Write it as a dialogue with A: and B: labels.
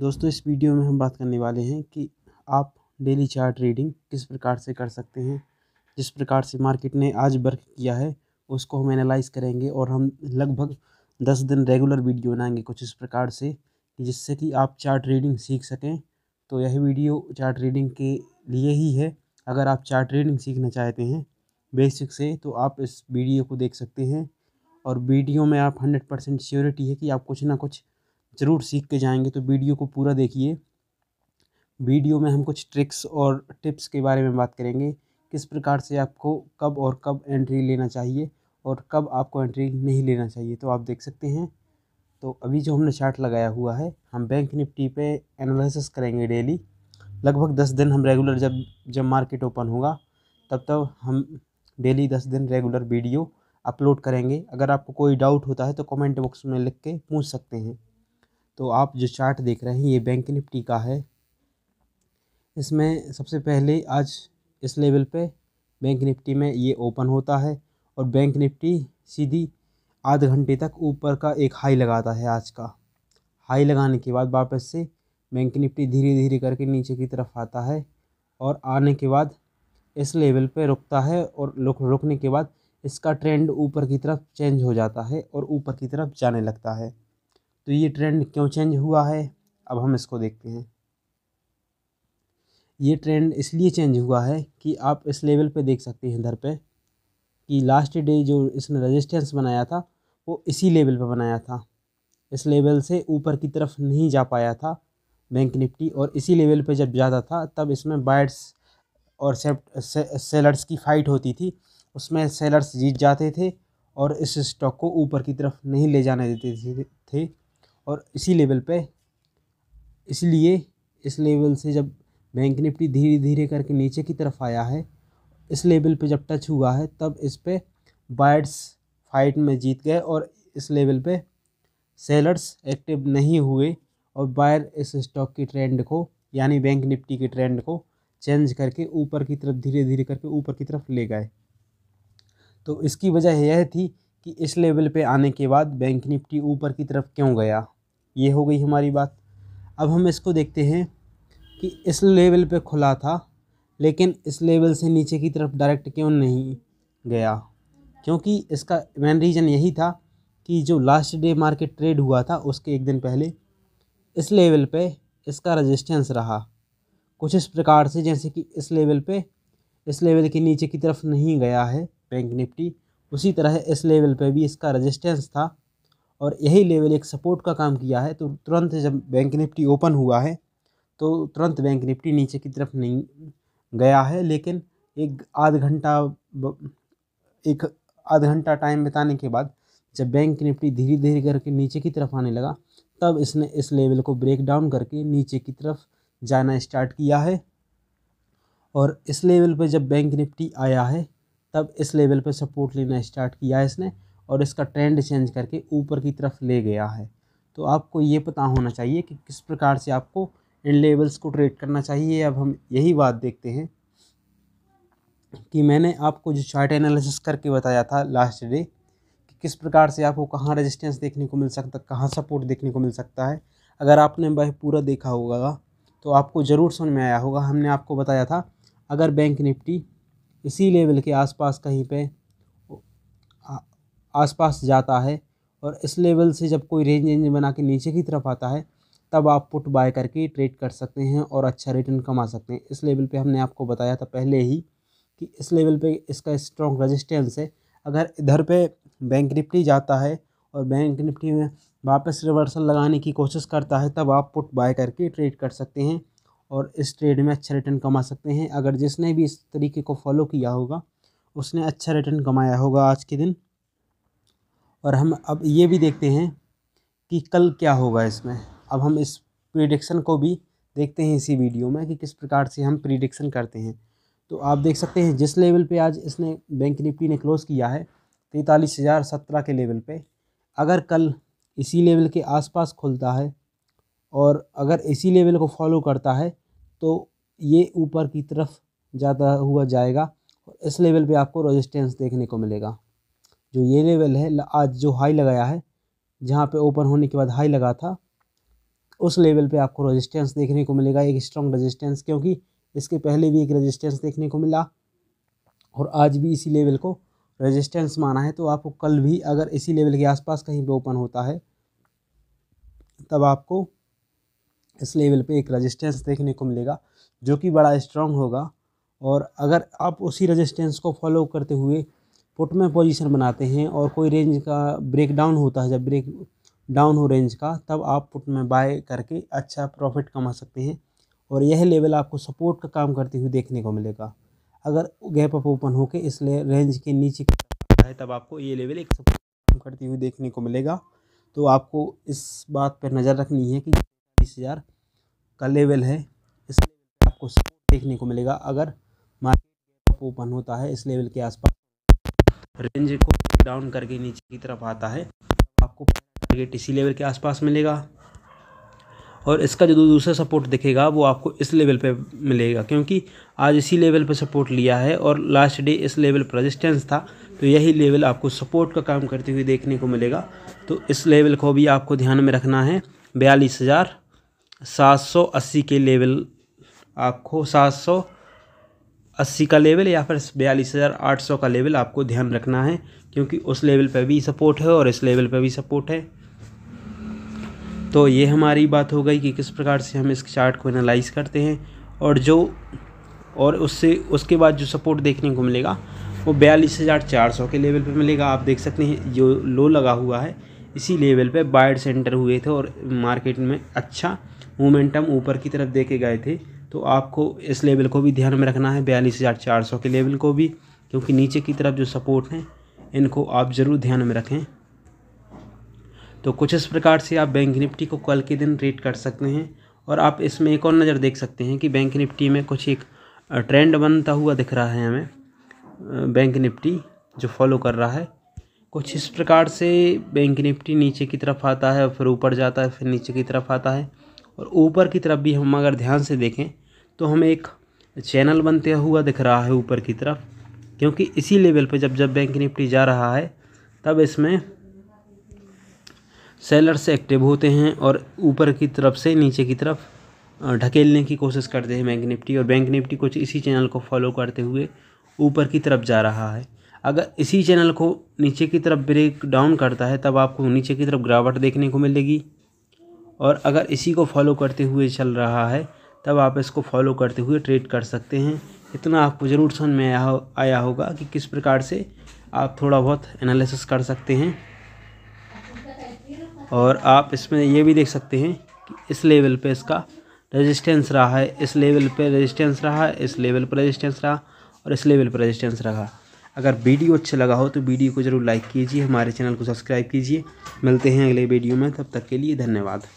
A: दोस्तों इस वीडियो में हम बात करने वाले हैं कि आप डेली चार्ट रीडिंग किस प्रकार से कर सकते हैं जिस प्रकार से मार्केट ने आज वर्क किया है उसको हम एनालाइज करेंगे और हम लगभग दस दिन रेगुलर वीडियो बनाएंगे कुछ इस प्रकार से जिससे कि आप चार्ट रीडिंग सीख सकें तो यह वीडियो चार्ट रीडिंग के लिए ही है अगर आप चार्ट रीडिंग सीखना चाहते हैं बेसिक से तो आप इस वीडियो को देख सकते हैं और वीडियो में आप हंड्रेड परसेंट श्योरिटी है कि आप कुछ ना कुछ ज़रूर सीख के जाएंगे तो वीडियो को पूरा देखिए वीडियो में हम कुछ ट्रिक्स और टिप्स के बारे में बात करेंगे किस प्रकार से आपको कब और कब एंट्री लेना चाहिए और कब आपको एंट्री नहीं लेना चाहिए तो आप देख सकते हैं तो अभी जो हमने चार्ट लगाया हुआ है हम बैंक निफ्टी पे एनालिसिस करेंगे डेली लगभग दस दिन हम रेगुलर जब जब मार्केट ओपन होगा तब तब हम डेली दस दिन रेगुलर वीडियो अपलोड करेंगे अगर आपको कोई डाउट होता है तो कमेंट बॉक्स में लिख के पूछ सकते हैं तो आप जो चार्ट देख रहे हैं ये बैंक निफ्टी का है इसमें सबसे पहले आज इस लेवल पे बैंक निफ्टी में ये ओपन होता है और बैंक निफ्टी सीधी आध घंटे तक ऊपर का एक हाई लगाता है आज का हाई लगाने के बाद वापस से बैंक निफ्टी धीरे धीरे करके नीचे की तरफ आता है और आने के बाद इस लेवल पे रुकता है और रुकने के बाद इसका ट्रेंड ऊपर की तरफ चेंज हो जाता है और ऊपर की तरफ जाने लगता है तो ये ट्रेंड क्यों चेंज हुआ है अब हम इसको देखते हैं ये ट्रेंड इसलिए चेंज हुआ है कि आप इस लेवल पे देख सकते हैं इधर पे कि लास्ट डे जो इसने रेजिस्टेंस बनाया था वो इसी लेवल पे बनाया था इस लेवल से ऊपर की तरफ नहीं जा पाया था बैंक निफ्टी और इसी लेवल पे जब जाता था तब इसमें बायर्स और सेप्ट से, सेलर्स की फ़ाइट होती थी उसमें सेलर्स जीत जाते थे और इस स्टॉक को ऊपर की तरफ नहीं ले जाने देते थे और इसी लेवल पे इसलिए इस लेवल से जब बैंक निफ्टी धीरे धीरे करके नीचे की तरफ आया है इस लेवल पे जब टच हुआ है तब इस पर बायर्स फाइट में जीत गए और इस लेवल पे सेलर्स एक्टिव नहीं हुए और बायर इस स्टॉक की ट्रेंड को यानी बैंक निफ्टी के ट्रेंड को चेंज करके ऊपर की तरफ धीरे धीरे करके ऊपर की तरफ ले गए तो इसकी वजह यह थी कि इस लेवल पे आने के बाद बैंक निफ्टी ऊपर की तरफ क्यों गया ये हो गई हमारी बात अब हम इसको देखते हैं कि इस लेवल पे खुला था लेकिन इस लेवल से नीचे की तरफ डायरेक्ट क्यों नहीं गया क्योंकि इसका मेन रीज़न यही था कि जो लास्ट डे मार्केट ट्रेड हुआ था उसके एक दिन पहले इस लेवल पे इसका रेजिस्टेंस रहा कुछ इस प्रकार से जैसे कि इस लेवल पे इस लेवल के नीचे की तरफ नहीं गया है बैंक निफ्टी उसी तरह इस लेवल पे भी इसका रजिस्टेंस था और यही लेवल एक सपोर्ट का काम किया है तो तुरंत जब बैंक निफ्टी ओपन हुआ है तो तुरंत बैंक निफ्टी नीचे की तरफ नहीं गया है लेकिन एक आध घंटा एक आध घंटा टाइम बिताने के बाद जब बैंक निफ्टी धीरे धीरे करके नीचे की तरफ आने लगा तब इसने इस लेवल को ब्रेक डाउन करके नीचे की तरफ जाना स्टार्ट किया है और इस लेवल पर जब बैंक निफ्टी आया है तब इस लेवल पे सपोर्ट लेना स्टार्ट किया इसने और इसका ट्रेंड चेंज करके ऊपर की तरफ ले गया है तो आपको ये पता होना चाहिए कि किस प्रकार से आपको इन लेवल्स को ट्रेड करना चाहिए अब हम यही बात देखते हैं कि मैंने आपको जो चार्ट एनालिसिस करके बताया था लास्ट डे कि किस प्रकार से आपको कहाँ रेजिस्टेंस देखने को मिल सकता कहाँ सपोर्ट देखने को मिल सकता है अगर आपने वह पूरा देखा होगा तो आपको ज़रूर समझ में आया होगा हमने आपको बताया था अगर बैंक निफ्टी इसी लेवल के आसपास कहीं पे आसपास जाता है और इस लेवल से जब कोई रेंज रेंज बना के नीचे की तरफ आता है तब आप पुट बाय करके ट्रेड कर सकते हैं और अच्छा रिटर्न कमा सकते हैं इस लेवल पे हमने आपको बताया था पहले ही कि इस लेवल पे इसका स्ट्रॉन्ग रेजिस्टेंस है अगर इधर पे बैंक निफ्टी जाता है और बैंक निफ्टी में वापस रिवर्सल लगाने की कोशिश करता है तब आप पुट बाय करके ट्रेड कर सकते हैं और इस ट्रेड में अच्छा रिटर्न कमा सकते हैं अगर जिसने भी इस तरीके को फॉलो किया होगा उसने अच्छा रिटर्न कमाया होगा आज के दिन और हम अब ये भी देखते हैं कि कल क्या होगा इसमें अब हम इस प्रिडिक्शन को भी देखते हैं इसी वीडियो में कि किस प्रकार से हम प्रिडिक्शन करते हैं तो आप देख सकते हैं जिस लेवल पे आज इसने बैंक निफ्टी ने क्लोज़ किया है तैंतालीस हज़ार सत्रह के लेवल पे अगर कल इसी लेवल के आसपास खुलता है और अगर इसी लेवल को फॉलो करता है तो ये ऊपर की तरफ ज़्यादा हुआ जाएगा और इस लेवल पे आपको रेजिस्टेंस देखने को मिलेगा जो ये लेवल है आज जो हाई लगाया है जहाँ पे ओपन होने के बाद हाई लगा था उस लेवल पे आपको रेजिस्टेंस देखने को मिलेगा एक स्ट्रॉन्ग रेजिस्टेंस क्योंकि इसके पहले भी एक रेजिस्टेंस देखने को मिला और आज भी इसी लेवल को रेजिस्टेंस माना है तो आपको कल भी अगर इसी लेवल के आसपास कहीं पर ओपन होता है तब आपको इस लेवल पे एक रेजिस्टेंस देखने को मिलेगा जो कि बड़ा स्ट्रांग होगा और अगर आप उसी रेजिस्टेंस को फॉलो करते हुए पुट में पोजीशन बनाते हैं और कोई रेंज का ब्रेक डाउन होता है जब ब्रेक डाउन हो रेंज का तब आप पुट में बाय करके अच्छा प्रॉफिट कमा सकते हैं और यह लेवल आपको सपोर्ट का काम करते हुए देखने को मिलेगा अगर गैप अप ओपन होकर इस रेंज के नीचे है तब आपको ये लेवल एक सपोर्ट काम करते हुए देखने को मिलेगा तो आपको इस बात पर नज़र रखनी है कि बीस हज़ार का लेवल है इस लेवल आपको देखने को मिलेगा अगर मार्केट ओपन होता है इस लेवल के आसपास रेंज को डाउन करके नीचे की तरफ आता है आपको टारगेट इसी लेवल के आसपास मिलेगा और इसका जो दूसरा सपोर्ट दिखेगा वो आपको इस लेवल पे मिलेगा क्योंकि आज इसी लेवल पे सपोर्ट लिया है और लास्ट डे इस लेवल पर रजिस्टेंस था तो यही लेवल आपको सपोर्ट का काम करते हुए देखने को मिलेगा तो इस लेवल को भी आपको ध्यान में रखना है बयालीस हज़ार सात सौ अस्सी के लेवल आपको सात सौ अस्सी का लेवल या फिर बयालीस हज़ार आठ सौ का लेवल आपको ध्यान रखना है क्योंकि उस लेवल पर भी सपोर्ट है और इस लेवल पर भी सपोर्ट है तो ये हमारी बात हो गई कि किस प्रकार से हम इस चार्ट को एनालाइज करते हैं और जो और उससे उसके बाद जो सपोर्ट देखने को मिलेगा वो बयालीस हज़ार चार सौ के लेवल पे मिलेगा आप देख सकते हैं जो लो लगा हुआ है इसी लेवल पे बायर सेंटर हुए थे और मार्केट में अच्छा मोमेंटम ऊपर की तरफ देखे गए थे तो आपको इस लेवल को भी ध्यान में रखना है बयालीस हज़ार चार सौ के लेवल को भी क्योंकि नीचे की तरफ जो सपोर्ट हैं इनको आप ज़रूर ध्यान में रखें तो कुछ इस प्रकार से आप बैंक निफ्टी को कल के दिन रेट कर सकते हैं और आप इसमें एक और नज़र देख सकते हैं कि बैंक निफ्टी में कुछ एक ट्रेंड बनता हुआ दिख रहा है हमें बैंक निफ्टी जो फॉलो कर रहा है कुछ इस प्रकार से बैंक निफ्टी नीचे की तरफ आता है फिर ऊपर जाता है फिर नीचे की तरफ आता है और ऊपर की तरफ भी हम अगर ध्यान से देखें तो हमें एक चैनल बनते हुआ दिख रहा है ऊपर की तरफ क्योंकि इसी लेवल पर जब जब बैंक निफ्टी जा रहा है तब इसमें सेलर्स एक्टिव होते हैं और ऊपर की तरफ से नीचे की तरफ ढकेलने की कोशिश करते हैं बैंक निफ्टी और बैंक निफ्टी कुछ इसी चैनल को फॉलो करते हुए ऊपर की तरफ जा रहा है अगर इसी चैनल को नीचे की तरफ ब्रेक डाउन करता है तब आपको नीचे की तरफ गिरावट देखने को मिलेगी और अगर इसी को फॉलो करते हुए चल रहा है तब आप इसको फॉलो करते हुए ट्रेड कर सकते हैं इतना आपको ज़रूर समझ में आया हो, आया होगा कि किस प्रकार से आप थोड़ा बहुत एनालिसिस कर सकते हैं और आप इसमें ये भी देख सकते हैं कि इस लेवल पे इसका रेजिस्टेंस रहा है इस लेवल पे रेजिस्टेंस रहा है इस लेवल पर रेजिस्टेंस रहा और इस लेवल पर रेजिस्टेंस रहा अगर वीडियो अच्छा लगा हो तो वीडियो को ज़रूर लाइक कीजिए हमारे चैनल को सब्सक्राइब कीजिए मिलते हैं अगले वीडियो में तब तक के लिए धन्यवाद